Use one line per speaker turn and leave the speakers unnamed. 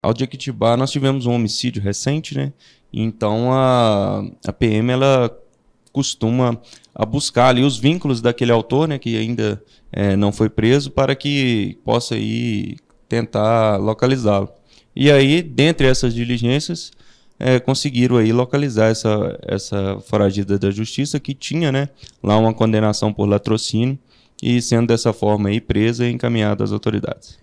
Ao Jequitibá nós tivemos um homicídio recente, né? Então a, a PM ela costuma a buscar ali os vínculos daquele autor, né, que ainda é, não foi preso, para que possa ir tentar localizá-lo. E aí, dentre essas diligências, é, conseguiram aí localizar essa, essa foragida da justiça que tinha, né, lá uma condenação por latrocínio e sendo dessa forma aí presa e encaminhada às autoridades.